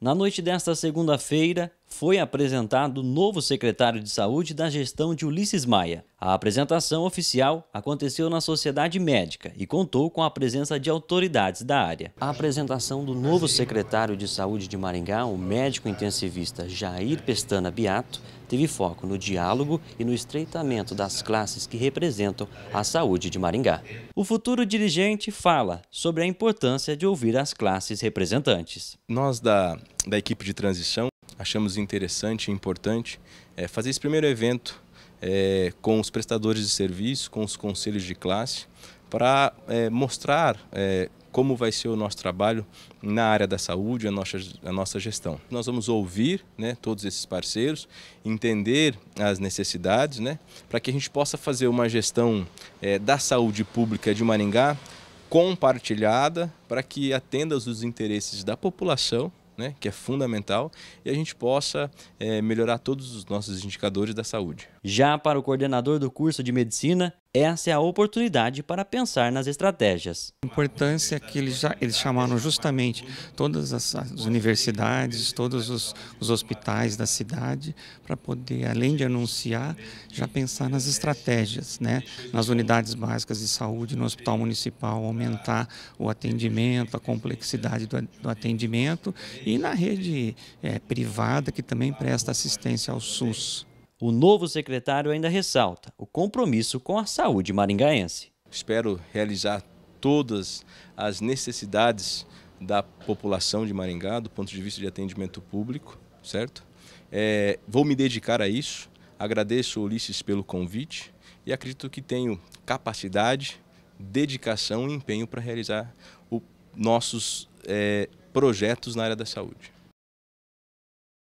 Na noite desta segunda-feira, foi apresentado o novo secretário de Saúde da gestão de Ulisses Maia. A apresentação oficial aconteceu na Sociedade Médica e contou com a presença de autoridades da área. A apresentação do novo secretário de Saúde de Maringá, o médico intensivista Jair Pestana Biato, teve foco no diálogo e no estreitamento das classes que representam a saúde de Maringá. O futuro dirigente fala sobre a importância de ouvir as classes representantes. Nós da, da equipe de transição achamos interessante e importante é, fazer esse primeiro evento é, com os prestadores de serviço, com os conselhos de classe, para é, mostrar é, como vai ser o nosso trabalho na área da saúde, a nossa, a nossa gestão. Nós vamos ouvir né, todos esses parceiros, entender as necessidades, né, para que a gente possa fazer uma gestão é, da saúde pública de Maringá compartilhada, para que atenda os interesses da população né, que é fundamental, e a gente possa é, melhorar todos os nossos indicadores da saúde. Já para o coordenador do curso de medicina, essa é a oportunidade para pensar nas estratégias. A importância é que eles, já, eles chamaram justamente todas as, as universidades, todos os, os hospitais da cidade, para poder, além de anunciar, já pensar nas estratégias, né? nas unidades básicas de saúde, no hospital municipal, aumentar o atendimento, a complexidade do, do atendimento e na rede é, privada que também presta assistência ao SUS. O novo secretário ainda ressalta o compromisso com a saúde maringaense. Espero realizar todas as necessidades da população de Maringá, do ponto de vista de atendimento público, certo? É, vou me dedicar a isso. Agradeço, Ulisses, pelo convite e acredito que tenho capacidade, dedicação e empenho para realizar os nossos é, projetos na área da saúde.